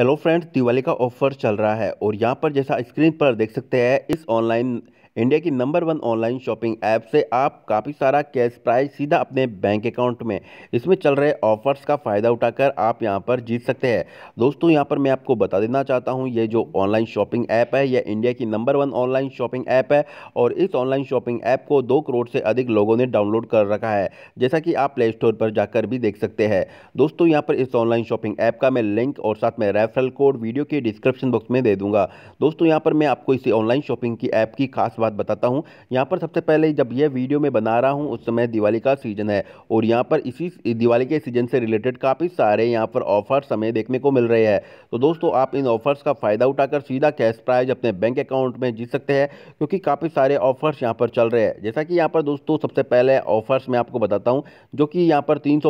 hello friends Diwali का offer चल रहा है और यहाँ पर जैसा स्क्रीन पर देख सकते हैं इस ऑनलाइन इंडिया की number one online shopping app से आप काफ़ी सारा कैश प्राइज सीधा अपने बैंक अकाउंट में इसमें चल रहे ऑफर्स का फ़ायदा उठाकर आप यहां पर जीत सकते हैं दोस्तों यहां पर मैं आपको बता देना चाहता हूं ये जो ऑनलाइन शॉपिंग ऐप है यह इंडिया की number one online shopping app है और इस ऑनलाइन शॉपिंग ऐप को दो करोड़ से अधिक लोगों ने डाउनलोड कर रखा है जैसा कि आप प्ले स्टोर पर जाकर भी देख सकते हैं दोस्तों यहाँ पर इस ऑनलाइन शॉपिंग ऐप का मैं लिंक और साथ में रेफरल कोड वीडियो के डिस्क्रिप्शन बॉक्स में दे दूँगा दोस्तों यहाँ पर मैं आपको इसी ऑनलाइन शॉपिंग की ऐप की खास बात बताता हूँ यहाँ पर सबसे पहले जब यह वीडियो मैं बना रहा हूँ उस समय दिवाली का सीजन है और यहाँ पर इसी दिवाली के सीजन से रिलेटेड काफ़ी सारे यहाँ पर ऑफर्स हमें देखने को मिल रहे हैं तो दोस्तों आप इन ऑफर्स का फ़ायदा उठाकर सीधा कैश प्राइज अपने बैंक अकाउंट में जीत सकते हैं क्योंकि काफ़ी सारे ऑफर्स यहाँ पर चल रहे हैं जैसा कि यहाँ पर दोस्तों सबसे पहले ऑफर्स मैं आपको बताता हूँ जो कि यहाँ पर तीन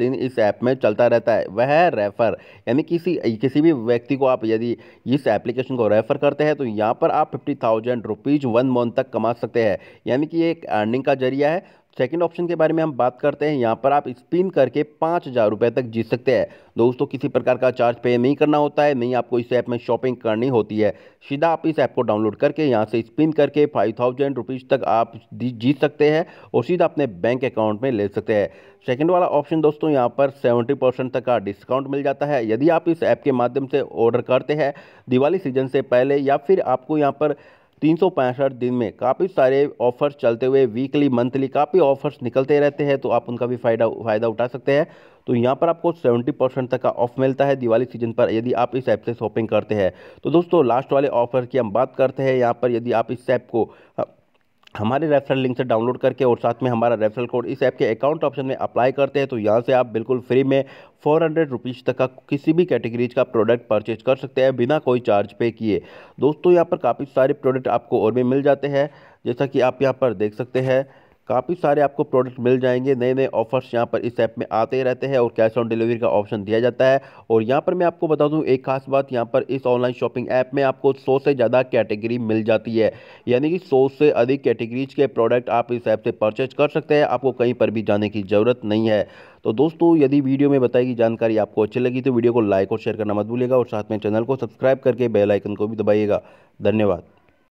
दिन इस ऐप में चलता रहता है वह रेफ़र यानी किसी किसी भी व्यक्ति को आप यदि इस एप्लीकेशन को रेफ़र करते हैं तो यहाँ पर आप fifty thousand rupees one month तक कमा सकते हैं यानी कि ये एक अर्निंग का जरिया है सेकंड ऑप्शन के बारे में हम बात करते हैं यहाँ पर आप स्पिन करके पाँच हज़ार रुपये तक जीत सकते हैं दोस्तों किसी प्रकार का चार्ज पे नहीं करना होता है नहीं आपको इस ऐप में शॉपिंग करनी होती है सीधा आप इस ऐप को डाउनलोड करके यहाँ से स्पिन करके फाइव थाउजेंड रुपीज़ तक आप जीत सकते हैं और सीधा अपने बैंक अकाउंट में ले सकते हैं सेकेंड वाला ऑप्शन दोस्तों यहाँ पर सेवेंटी तक का डिस्काउंट मिल जाता है यदि आप इस ऐप के माध्यम से ऑर्डर करते हैं दिवाली सीजन से पहले या फिर आपको यहाँ पर तीन दिन में काफ़ी सारे ऑफर्स चलते हुए वीकली मंथली काफ़ी ऑफर्स निकलते रहते हैं तो आप उनका भी फ़ायदा फ़ायदा उठा सकते हैं तो यहाँ पर आपको 70 परसेंट तक का ऑफ मिलता है दिवाली सीजन पर यदि आप इस ऐप से शॉपिंग करते हैं तो दोस्तों लास्ट वाले ऑफर की हम बात करते हैं यहाँ पर यदि आप इस ऐप को हमारे रेफरल लिंक से डाउनलोड करके और साथ में हमारा रेफरल कोड इस ऐप के अकाउंट ऑप्शन में अप्लाई करते हैं तो यहाँ से आप बिल्कुल फ्री में फोर हंड्रेड रुपीज़ तक का किसी भी कैटेगरीज का प्रोडक्ट परचेज कर सकते हैं बिना कोई चार्ज पे किए दोस्तों यहाँ पर काफ़ी सारे प्रोडक्ट आपको और भी मिल जाते हैं जैसा कि आप यहाँ पर देख सकते हैं काफ़ी सारे आपको प्रोडक्ट मिल जाएंगे नए नए ऑफर्स यहाँ पर इस ऐप में आते रहते हैं और कैश ऑन डिलीवरी का ऑप्शन दिया जाता है और यहाँ पर मैं आपको बता दूँ एक खास बात यहाँ पर इस ऑनलाइन शॉपिंग ऐप में आपको सौ से ज़्यादा कैटेगरी मिल जाती है यानी कि सौ से अधिक कैटेगरीज के प्रोडक्ट आप इस ऐप से परचेज कर सकते हैं आपको कहीं पर भी जाने की ज़रूरत नहीं है तो दोस्तों यदि वीडियो में बताई गई जानकारी आपको अच्छी लगी तो वीडियो को लाइक और शेयर करना मत भूलिएगा और साथ में चैनल को सब्सक्राइब करके बेलाइकन को भी दबाइएगा धन्यवाद